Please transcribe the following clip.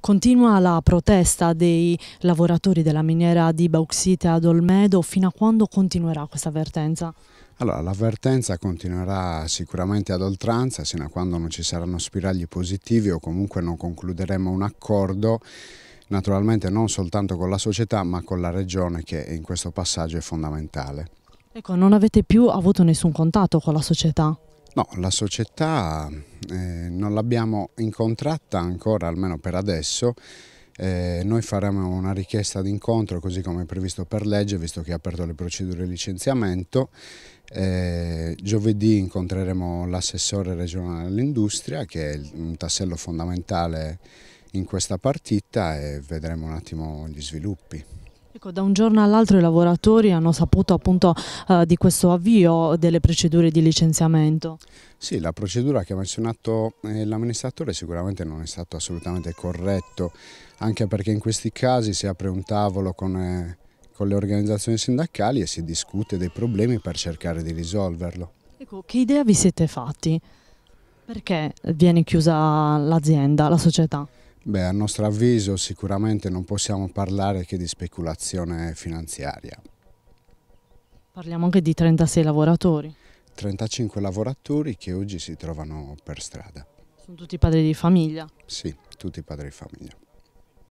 Continua la protesta dei lavoratori della miniera di bauxite ad Olmedo, fino a quando continuerà questa avvertenza? Allora, l'avvertenza continuerà sicuramente ad oltranza, fino a quando non ci saranno spiragli positivi o comunque non concluderemo un accordo naturalmente non soltanto con la società ma con la regione che in questo passaggio è fondamentale. Ecco, non avete più avuto nessun contatto con la società? No, la società eh, non l'abbiamo incontrata ancora, almeno per adesso. Eh, noi faremo una richiesta d'incontro così come è previsto per legge, visto che ha aperto le procedure di licenziamento. Eh, giovedì incontreremo l'assessore regionale all'industria, che è un tassello fondamentale in questa partita e vedremo un attimo gli sviluppi. Ecco, da un giorno all'altro i lavoratori hanno saputo appunto eh, di questo avvio delle procedure di licenziamento. Sì, la procedura che ha menzionato eh, l'amministratore sicuramente non è stato assolutamente corretto, anche perché in questi casi si apre un tavolo con, eh, con le organizzazioni sindacali e si discute dei problemi per cercare di risolverlo. Ecco, che idea vi siete fatti? Perché viene chiusa l'azienda, la società? Beh, a nostro avviso sicuramente non possiamo parlare che di speculazione finanziaria. Parliamo anche di 36 lavoratori. 35 lavoratori che oggi si trovano per strada. Sono tutti padri di famiglia? Sì, tutti padri di famiglia.